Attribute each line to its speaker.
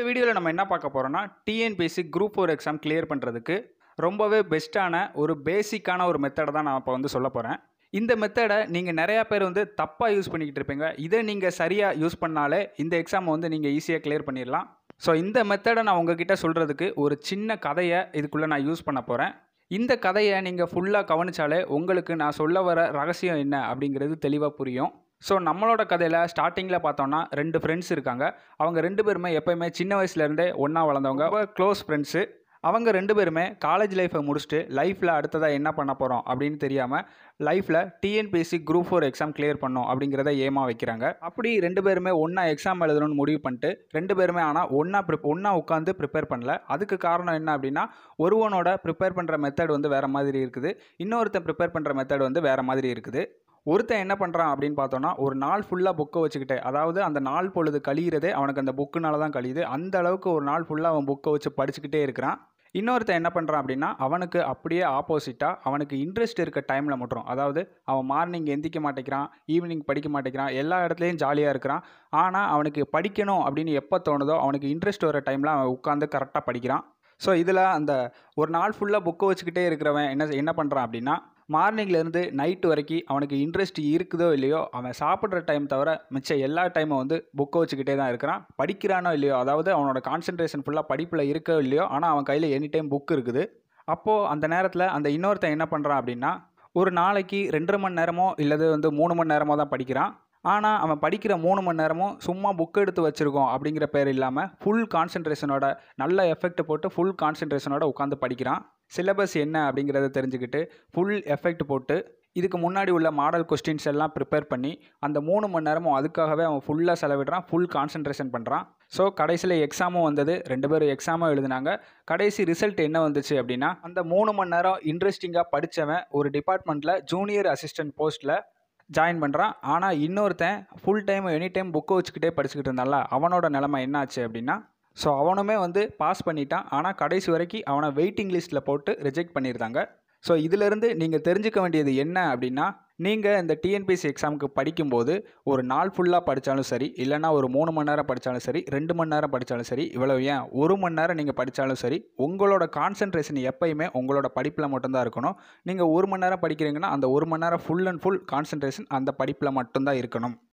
Speaker 1: இந்த வீடியோவில் நம்ம என்ன பார்க்க போகிறோம்னா TNPSC group four exam clear பண்ணுறதுக்கு ரொம்பவே பெஸ்ட்டான ஒரு பேசிக்கான ஒரு மெத்தடை தான் நான் இப்போ வந்து சொல்ல போகிறேன் இந்த மெத்தடை நீங்கள் நிறையா பேர் வந்து தப்பாக யூஸ் பண்ணிக்கிட்டு இருப்பீங்க இதை நீங்கள் சரியாக யூஸ் பண்ணாலே இந்த எக்ஸாமை வந்து நீங்கள் ஈஸியாக கிளியர் பண்ணிடலாம் ஸோ இந்த மெத்தடை நான் உங்ககிட்ட சொல்கிறதுக்கு ஒரு சின்ன கதையை இதுக்குள்ளே நான் யூஸ் பண்ண போகிறேன் இந்த கதையை நீங்கள் ஃபுல்லாக கவனித்தாலே உங்களுக்கு நான் சொல்ல வர ரகசியம் என்ன அப்படிங்கிறது தெளிவாக புரியும் ஸோ நம்மளோட கதையில் ஸ்டார்டிங்கில் பார்த்தோன்னா ரெண்டு ஃப்ரெண்ட்ஸ் இருக்காங்க அவங்க ரெண்டு பேருமே எப்போயுமே சின்ன வயசுலேருந்தே ஒன்றா வளர்ந்தவங்க க்ளோஸ் ஃப்ரெண்ட்ஸு அவங்க ரெண்டு பேருமே காலேஜ் லைஃப்பை முடிச்சுட்டு லைஃப்பில் அடுத்ததாக என்ன பண்ண போகிறோம் அப்படின்னு தெரியாமல் லைஃப்பில் TNPSC group four exam clear பண்ணோம் அப்படிங்கிறத ஏமா வைக்கிறாங்க அப்படி ரெண்டு பேருமே ஒன்றா எக்ஸாம் எழுதணும்னு முடிவு பண்ணிட்டு ரெண்டு பேருமே ஆனால் ஒன்றா ப்ரிப் ஒன்றா உட்காந்து ப்ரிப்பேர் பண்ணல அதுக்கு காரணம் என்ன அப்படின்னா ஒருவனோட ப்ரிப்பேர் பண்ணுற மெத்தட் வந்து வேறு மாதிரி இருக்குது இன்னொருத்தன் ப்ரிப்பேர் பண்ணுற மெத்தட் வந்து வேறு மாதிரி இருக்குது ஒருத்தன் என்ன பண்ணுறான் அப்படின்னு பார்த்தோன்னா ஒரு நாள் ஃபுல்லாக புக்கை வச்சுக்கிட்டு அதாவது அந்த நாள் பொழுது கழியிறதே அவனுக்கு அந்த புக்குனால தான் கழியுது அந்த அளவுக்கு ஒரு நாள் ஃபுல்லாக அவன் புக்கை வச்சு படிச்சுக்கிட்டே இருக்கிறான் இன்னொருத்தன் என்ன பண்ணுறான் அப்படின்னா அவனுக்கு அப்படியே ஆப்போசிட்டாக அவனுக்கு இன்ட்ரெஸ்ட் இருக்க டைமில் மட்டும் அதாவது அவன் மார்னிங் எந்திக்க மாட்டேங்கிறான் ஈவினிங் படிக்க மாட்டேங்கிறான் எல்லா இடத்துலையும் ஜாலியாக இருக்கிறான் ஆனால் அவனுக்கு படிக்கணும் அப்படின்னு எப்போ தோணுதோ அவனுக்கு இன்ட்ரெஸ்ட் வர டைமில் அவன் உட்காந்து கரெக்டாக படிக்கிறான் ஸோ இதில் அந்த ஒரு நாள் ஃபுல்லாக புக்கை வச்சுக்கிட்டே இருக்கிறவன் என்ன என்ன பண்ணுறான் அப்படின்னா மார்னிங்லேருந்து நைட்டு வரைக்கும் அவனுக்கு இன்ட்ரெஸ்ட் இருக்குதோ இல்லையோ அவன் சாப்பிட்ற டைம் தவிர மிச்சம் எல்லா டைமும் வந்து புக்கை வச்சுக்கிட்டே தான் இருக்கிறான் படிக்கிறானோ இல்லையோ அதாவது அவனோட கான்சன்ட்ரேஷன் ஃபுல்லாக படிப்பில் இருக்கோ இல்லையோ ஆனால் அவன் கையில் எனி டைம் புக் இருக்குது அப்போது அந்த நேரத்தில் அந்த இன்னொருத்தன் என்ன பண்ணுறான் அப்படின்னா ஒரு நாளைக்கு ரெண்டரை மணி நேரமோ இல்லது வந்து மூணு மணி நேரமோ தான் படிக்கிறான் ஆனால் அவன் படிக்கிற மூணு மணி நேரமும் சும்மா புக் எடுத்து வச்சுருக்கோம் அப்படிங்கிற பேர் இல்லாமல் ஃபுல் கான்சன்ட்ரேஷனோட நல்ல எஃபெக்ட் போட்டு ஃபுல் கான்சன்ட்ரேஷனோட உட்காந்து படிக்கிறான் சிலபஸ் என்ன அப்படிங்கிறத தெரிஞ்சுக்கிட்டு ஃபுல் எஃபெக்ட் போட்டு இதுக்கு முன்னாடி உள்ள மாடல் கொஸ்டின்ஸ் எல்லாம் ப்ரிப்பேர் பண்ணி அந்த மூணு மணி நேரமும் அதுக்காகவே அவன் ஃபுல்லாக செலவிடுறான் ஃபுல் கான்சன்ட்ரேஷன் பண்ணுறான் ஸோ கடைசியில் எக்ஸாமும் வந்தது ரெண்டு பேரும் எக்ஸாமும் எழுதினாங்க கடைசி ரிசல்ட் என்ன வந்துச்சு அப்படின்னா அந்த மூணு மணி நேரம் இன்ட்ரெஸ்டிங்காக படித்தவன் ஒரு டிபார்ட்மெண்ட்டில் ஜூனியர் அசிஸ்டன்ட் போஸ்ட்டில் ஜாயின் பண்ணுறான் ஆனால் இன்னொருத்தன் ஃபுல் டைம் எனி டைம் புக்கை வச்சுக்கிட்டே படிச்சுக்கிட்டு இருந்தால அவனோட நிலமை என்னாச்சு அப்படின்னா ஸோ அவனுமே வந்து பாஸ் பண்ணிட்டான் ஆனால் கடைசி வரைக்கும் அவனை வெயிட்டிங் லிஸ்ட்டில் போட்டு ரிஜெக்ட் பண்ணியிருந்தாங்க ஸோ இதிலிருந்து நீங்கள் தெரிஞ்சுக்க வேண்டியது என்ன அப்படின்னா நீங்கள் இந்த டிஎன்பிசி எக்ஸாமுக்கு படிக்கும்போது ஒரு நாள் ஃபுல்லாக படித்தாலும் சரி இல்லைனா ஒரு மூணு மணி நேரம் படித்தாலும் சரி ரெண்டு மணி நேரம் படித்தாலும் சரி இவ்வளோ ஏன் ஒரு மணி நேரம் நீங்கள் படித்தாலும் சரி உங்களோட கான்சன்ட்ரேஷன் எப்பயுமே உங்களோட படிப்பில் மட்டும்தான் இருக்கணும் நீங்கள் ஒரு மணி நேரம் படிக்கிறீங்கன்னா அந்த ஒரு மணி நேரம் ஃபுல் அண்ட் ஃபுல் கான்சன்ட்ரேஷன் அந்த படிப்பில் மட்டும்தான் இருக்கணும்